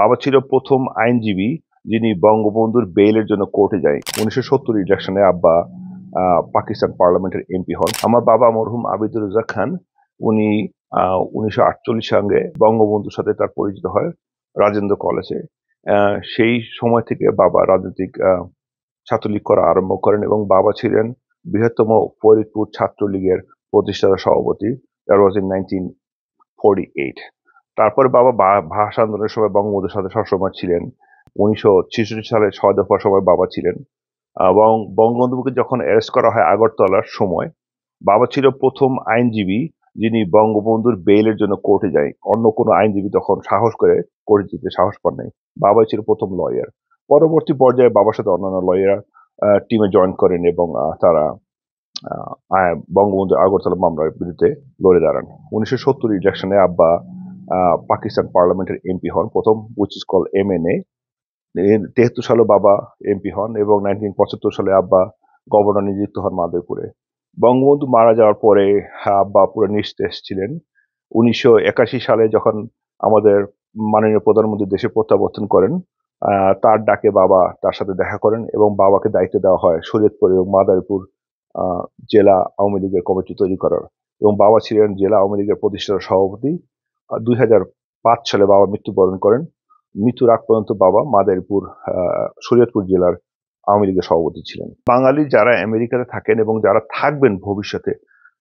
বাবা ছিল প্রথম আইনজীবী যিনি বঙ্গবন্ধুর বেইলের জন্য কোর্টে যায় উনিশশো সত্তর ইলেকশনে আব্বা পাকিস্তান পার্লামেন্টের এমপি হন আমার বাবা মরহুম আবিদুর রাজা খান উনি উনিশশো আটচল্লিশ সঙ্গে বঙ্গবন্ধুর সাথে তার পরিচিত হয় রাজেন্দ্র কলেজে সেই সময় থেকে বাবা রাজনৈতিক ছাত্রলীগ করা আরম্ভ করেন এবং বাবা ছিলেন বৃহত্তম ফরিদপুর ছাত্রলীগের প্রতিষ্ঠাতা সভাপতি that was in nineteen forty eight তারপরে বাবা ভাষা আন্দোলনের সময় বঙ্গবন্ধুর সাথে সবসময় ছিলেন উনিশশো ছেষট্টি সালে ছয় দফার সময় বাবা ছিলেন এবং বঙ্গবন্ধুকে যখন অ্যারেস্ট করা হয় আগরতলার সময় বাবা ছিল প্রথম আইনজীবী যিনি বঙ্গবন্ধুর বেইলের জন্য কোর্টে যায় অন্য কোনো আইনজীবী তখন সাহস করে কোর্টে যেতে সাহস পান নাই বাবাই ছিল প্রথম লয়ার পরবর্তী পর্যায়ে বাবার সাথে অন্যান্য লয়ার টিমে জয়েন করেন এবং তারা বঙ্গবন্ধু আগরতলা মামলার বিরুদ্ধে লড়ে দাঁড়ান উনিশশো সত্তর ইলেকশনে আব্বা পাকিস্তান পার্লামেন্টের এমপি হন প্রথম পঁচিশ কল এম এন এ তেহাত্তর সালে বাবা এমপি হন এবং নাইনটিন পঁচাত্তর সালে আব্বা গভর্নর নিযুক্ত হন মাধবপুরে বঙ্গবন্ধু মারা যাওয়ার পরে আব্বা পুরো নিঃশেষ ছিলেন উনিশশো একাশি সালে যখন আমাদের মাননীয় প্রধানমন্ত্রী দেশে প্রত্যাবর্তন করেন তার ডাকে বাবা তার সাথে দেখা করেন এবং বাবাকে দায়িত্ব দেওয়া হয় শরীয়তপুর এবং মাদারীপুর জেলা আওয়ামী লীগের কমিটি তৈরি করার এবং বাবা ছিলেন জেলা আওয়ামী লীগের প্রতিষ্ঠাতা সভাপতি দুই সালে বাবা মৃত্যুবরণ করেন মৃত্যুর আগ পর্যন্ত বাবা মাদারীপুর শরীয়তপুর জেলার আওয়ামী লীগের সভাপতি ছিলেন বাঙালি যারা আমেরিকাতে থাকেন এবং যারা থাকবেন ভবিষ্যতে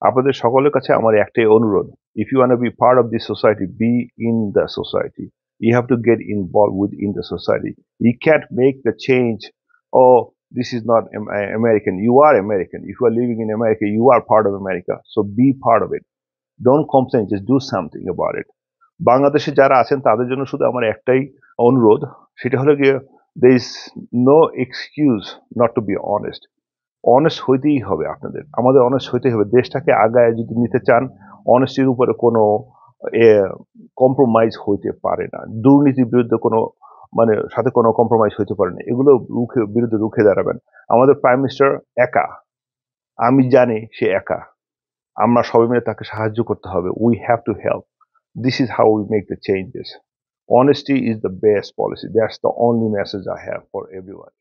আপনাদের সকলের কাছে আমার একটাই অনুরোধ if you want be part of this society be in the society you have to get involve with in the society you can't make the change oh this is not American you are American if you are living in America you are part of America so be part of it don't complain just do something about it বাংলাদেশে যারা আছেন তাদের জন্য শুধু আমার একটাই অনুরোধ সেটা হলো গিয়ে they is no excuse not to be honest honest হইতেই হবে আপনাদের আমাদের অনেস্ট হইতেই হবে দেশটাকে আগায় যদি নিতে চান অনেস্টির উপরে কোনো কম্প্রোমাইজ হইতে পারে না দুর্নীতির বিরুদ্ধে কোনো মানে সাথে কোনো কম্প্রোমাইজ হইতে পারে না এগুলো রুখে বিরুদ্ধে রুখে দাঁড়াবেন আমাদের প্রাইম মিনিস্টার একা আমি জানি সে একা আমরা সবাই মিলে তাকে সাহায্য করতে হবে we have to help this is how we make the changes honesty is the best policy that's the only message I have for every one